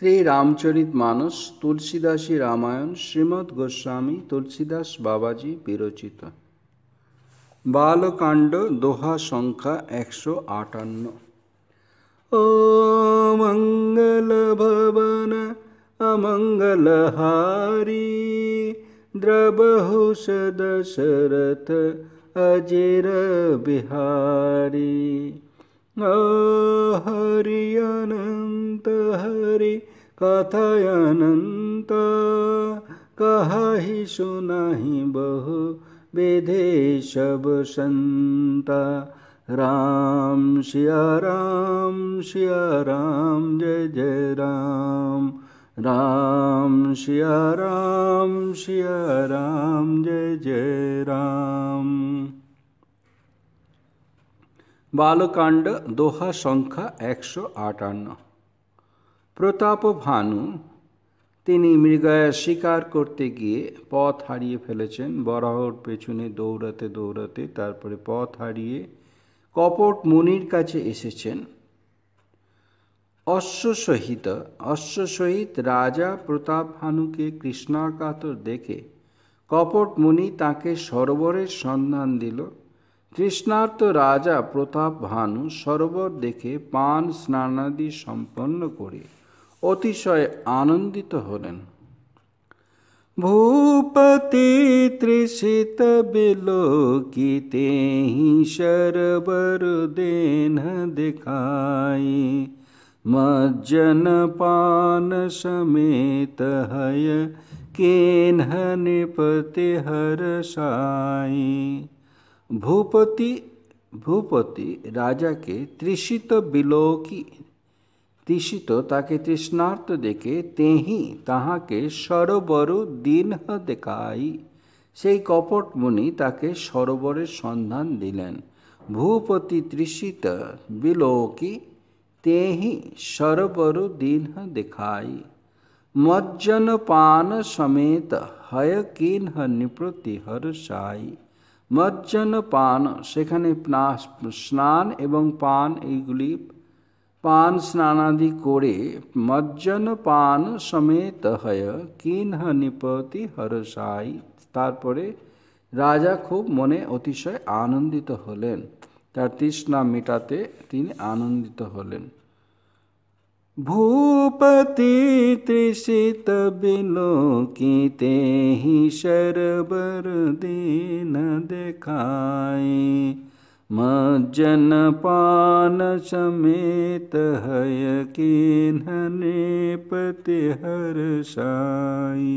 শ্রী রামচরিত মানস তুলসীদাসী রামায়ণ শ্রীমদ্ গোস্বামী তুলসীদাস বাবাজি বিরচিত বালকাণ্ড দোহা সংখ্যা একশো আটান্ন ও মঙ্গল ভবন হারি দ্রবহুষ দশরথ অজির বিহারী हरि अनन्त हरि कथयनन्त कहहि सुनहि बहु विधे सब संता राम श्या राम श्या राम जय जय राम राम श्या राम श्या राम जय जय राम বালকাণ্ড দোহা সংখ্যা একশো আটান্ন প্রতাপ ভানু তিনি মৃগয়া শিকার করতে গিয়ে পথ হারিয়ে ফেলেছেন বরাহর পেছনে দৌড়াতে দৌড়াতে তারপরে পথ হারিয়ে কপট মুনির কাছে এসেছেন অশ্বসহিত অশ্বসহিত রাজা প্রতাপ ভানুকে কৃষ্ণাকাতর দেখে কপট মুনি তাকে সরোবরের সন্ধান দিল কৃষ্ণার্থ রাজা প্রতাপ ভানু সরোবর দেখে পান স্নানাদি সম্পন্ন করে অতিশয় আনন্দিত হলেন ভূপতি তৃষিত বিলোকিতে সরবর দেন দেখাই মজ্জন পান সমেত হয় কেন নিপতে হরসাই भूपति भूपति राजा के तृषित बिलो की तृषित ताके तृष्णार्थ देखे तेही তাহাকে সরোবর দিন দেখাই সেই কপট মুনি তাকে সরোবরের সন্ধান দিলেন ভূপতি তৃষিত বিলোকি তেহি সরোবর দিন দেখাই मज्जन पान समेत हय किन्ह निप्रति हर्षाई মজ্জন পান সেখানে স্নান এবং পান এইগুলি পান স্নানাদি করে মজ্জন পান সমেত হয় কিন নিপতি হরসাই তারপরে রাজা খুব মনে অতিশয় আনন্দিত হলেন তার তৃষ্ণা মেটাতে তিনি আনন্দিত হলেন भूपति त्रिषित बिलोकिते हि शरबर दीन देखाय मज्जन पान समेत हय কিনপতি হরসাই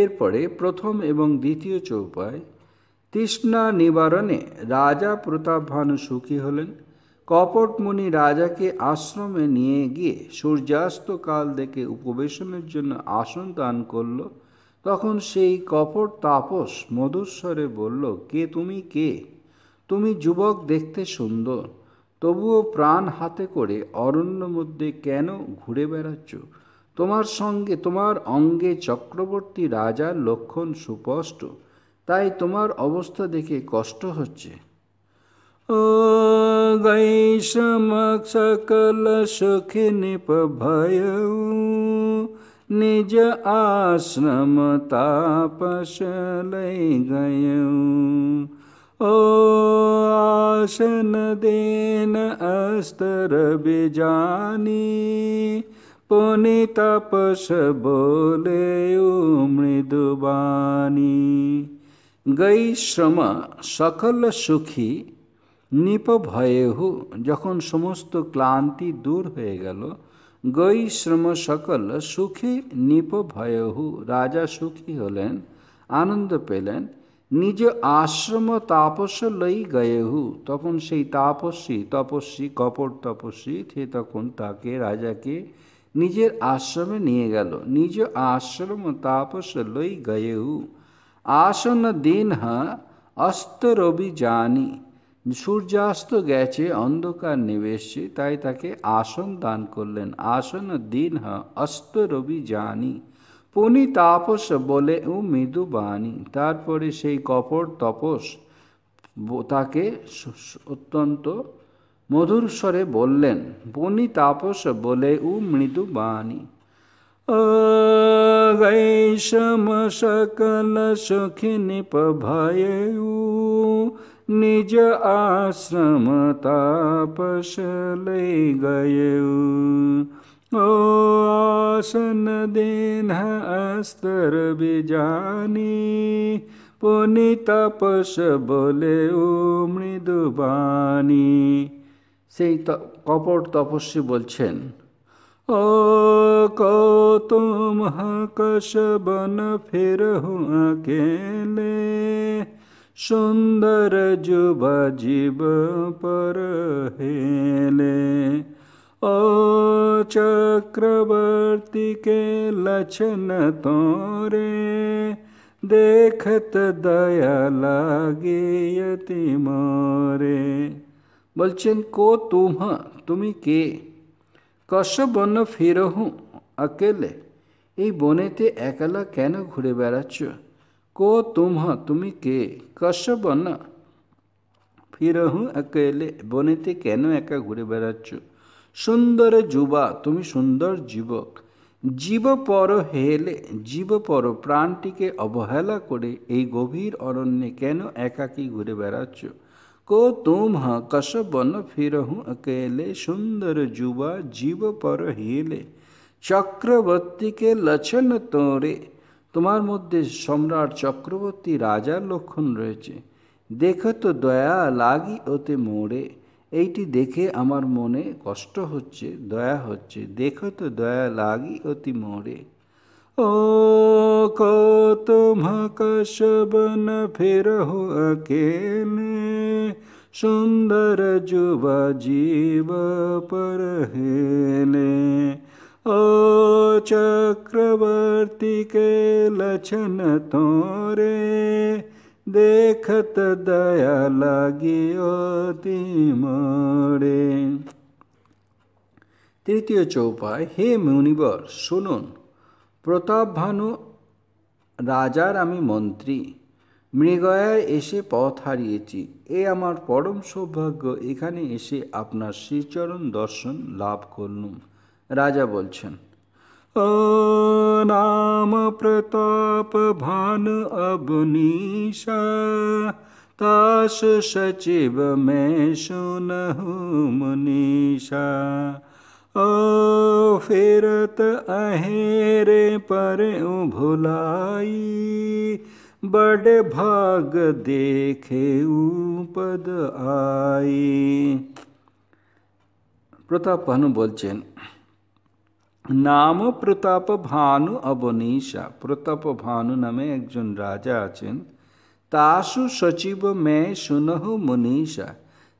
এরপরে প্রথম এবং দ্বিতীয় চৌপায় তৃষ্ণা নিবারণে রাজা প্রতাপভানু সুখী হলেন কপটমুনি রাজাকে আশ্রমে নিয়ে গিয়ে সূর্যাস্তকাল দেখে উপবেশনের জন্য আসন দান করল তখন সেই কপট তাপস মধুস্বরে বলল কে তুমি কে তুমি যুবক দেখতে সুন্দর তবুও প্রাণ হাতে করে অরণ্য মধ্যে কেন ঘুরে বেড়াচ্ছ তোমার সঙ্গে তোমার অঙ্গে চক্রবর্তী রাজার লক্ষণ সুপষ্ট তাই তোমার অবস্থা দেখে কষ্ট হচ্ছে गई समक्ष सकल सुख निपभय निज आश्रम तापस लय गय ओ आसन देन अस्तर बिजानी पुनि तपस बोले मृदुबानी गई श्रम सकल सुखी ভয়েহু যখন সমস্ত ক্লান্তি দূর হয়ে গেল গৈ শ্রম সকল সুখী নিপভয়েহু রাজা সুখী হলেন আনন্দ পেলেন নিজ আশ্রম তাপস লই গয়েহু তখন সেই তাপস্বী তপস্বী কপট তপস্বী সে তখন তাকে রাজাকে নিজের আশ্রমে নিয়ে গেল নিজ আশ্রম তাপস লই গয়েহু আসন দিন অস্তরবি জানি সূর্যাস্ত গেছে অন্ধকার নিবেশে তাই তাকে আসন দান করলেন আসন দিন হ অস্ত রবি জানি পনি তাপস বলে ও মৃদু বাণী তারপরে সেই কপর তপস তাকে অত্যন্ত মধুর স্বরে বললেন পনি তাপস বলে উ মৃদু বাণী গৈষম সকল সখী নিপভয় निज आश्रम तापस ले गए ओ आसन देन अस्तर बिजानी पुनि तपस বলে ও মৃদুবাণী সেই কপট তপস্বী বলছেন ओ को तुम कश बन फिर अकेले সুন্দর যুব জীব পর হেলে ও চক্রবর্তী কে লছন তোরে দেখত দয়া লাগে অতি মোরে বলছেন কো তুমা তুমি কে কস বন ফিরহু আকেলে এই বনেতে একলা কেন ঘুরে বেড়াচ্ছ को तुम तुम के कस बन फिर हूँ अकेले বনেতে কেন একা ঘুরে বেড়াচ্ছ সুন্দর যুবা তুমি সুন্দর যুবক জীব পর হেলে জীব পর প্রাণটিকে অবহেলা করে এই গভীর অরণ্যে কেন একাকী ঘুরে বেড়াচ্ছ কো तुम कस बन फिरहु अकेले सुंदर जुबा जीव पर हिले চক্রবর্তীকে লছন তোরে तोरे তোমার মধ্যে সম্রাট চক্রবর্তী রাজার লক্ষণ রয়েছে দেখে তো দয়া লাগি ওতে মোড়ে এইটি দেখে আমার মনে কষ্ট হচ্ছে দয়া হচ্ছে দেখো তো দয়া লাগি অতি মোড়ে ও কতমক ফের ফেরহো অকেনে সুন্দর যুব জীব পরহেনে ओ चक्रवर्ती के लक्षण तोरे देखत दया লাগিও মোরে তৃতীয় চৌপায় হে মুনিবর শুনুন প্রতাপ ভানু রাজার আমি মন্ত্রী মৃগয়ায় এসে পথ হারিয়েছি এ আমার পরম সৌভাগ্য এখানে এসে আপনার শ্রীচরণ দর্শন লাভ করলুম राजा बोल নাম প্রতাপ ভান অবনীশ तास सचिव में सुनहु मुनीषा ओ फिरत अहेरे पर भुलाई बड़ भाग देखे पद आई प्रताप भानु बोलचेन নাম প্রতাপ ভানু অবনীশা প্রতাপ ভানু নামে একজন রাজা আছেন তাসু সচিব মে শুনহ মনীষা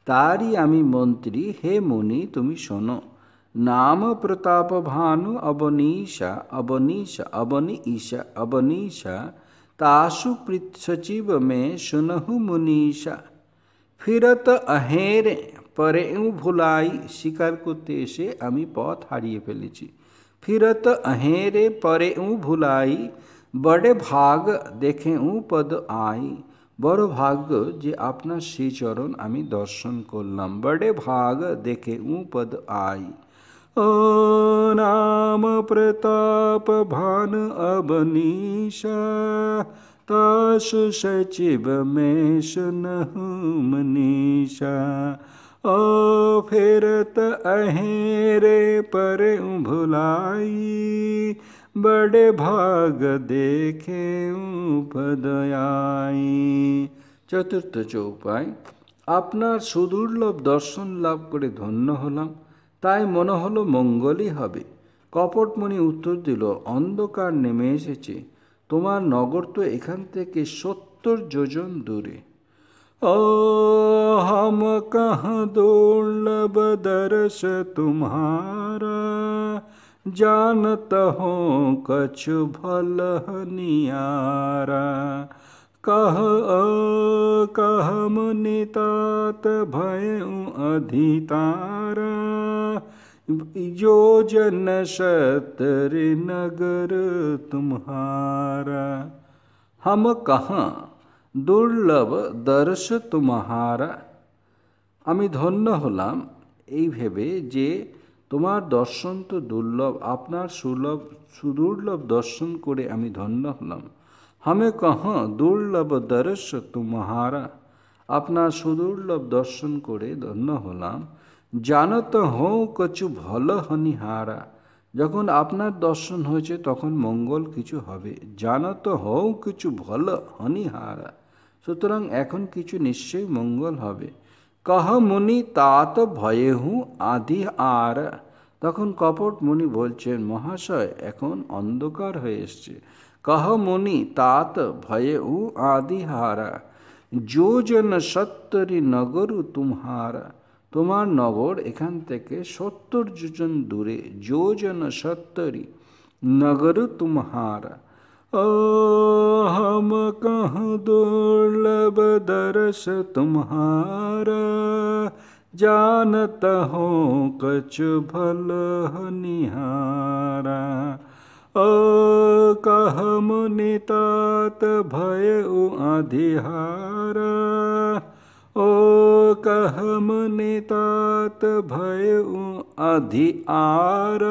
তারই আমি মন্ত্রী হে মুনি তুমি শোনো নাম প্রতাপ ভানু অবনীশা অবনীশা অবনি ঈশা অবনীশা তাসু সচিব মে শুনহ মনীষা ফিরত আহের পরে ভুলাই স্বীকার করতে এসে আমি পথ হারিয়ে ফেলেছি फिरत अहेरे परे ऊँ भुलाई बड़े भाग देखे ऊँ पद आई बड़ भाग्य जे अपना श्री चरण हमें दर्शन करलम बड़े भाग देखे ऊँ पद आई ओ नाम प्रताप भान अबनीषा तस सचिव मेष नहु मनीषा ओ फिरत अहेरे पर भुलाई बड़े भाग देखे উপদয়াই চতুর্থ চৌপায় আপনার সুদুর্লভ দর্শন লাভ করে ধন্য হলাম তাই মনে হলো মঙ্গলই হবে কপটমণি উত্তর দিল অন্ধকার নেমে এসেছে তোমার নগর তো এখান থেকে সত্তর যোজন দূরে ओ हम कहाँ दुर्लभ दर्श तुम्हारा जानत हो कछ भल नियारा कह कहम नितात भय अधितारा योजन शत्र नगर तुम्हारा हम कहाँ দুর্লভ দর্শ তোমাহারা আমি ধন্য হলাম এই ভেবে যে তোমার দর্শন তো দুর্লভ আপনার সুলভ সুদুর্লভ দর্শন করে আমি ধন্য হলাম হামে কহ দুর্লভ দর্শ তুমহারা আপনার সুদুর্লভ দর্শন করে ধন্য হলাম জানত হও কচু ভালো হনিহারা যখন আপনার দর্শন হয়েছে তখন মঙ্গল কিছু হবে জানত হও কিছু ভালো হনিহারা সুতরাং এখন কিছু নিশ্চয়ই মঙ্গল হবে কহ মুনি তাত ভয়ে হু আধি আর তখন কপট মুনি বলছেন মহাশয় এখন অন্ধকার হয়ে এসছে কহ মুনি তাত ভয়ে উ আদি হারা যোজন সত্তরি নগরু তুমহারা তোমার নগর এখান থেকে সত্তর যোজন দূরে যোজন সত্তরি নগরু তুমহারা कह दुर्लभ दर्श जानत हो कछ भल निहारा ओ कह मुनितात भय उ अधिहार ओ कह मुनितात भय उ अधिार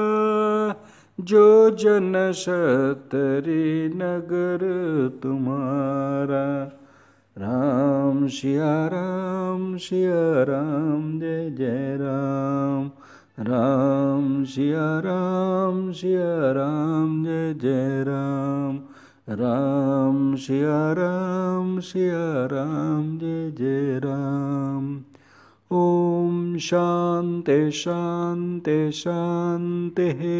जो जन शतरी नगर तुम्हारा राम श्या राम श्या राम जय जय राम राम श्या राम श्या राम जय जय राम राम श्या राम श्या राम जय जय राम ओम शांति शांति शांति है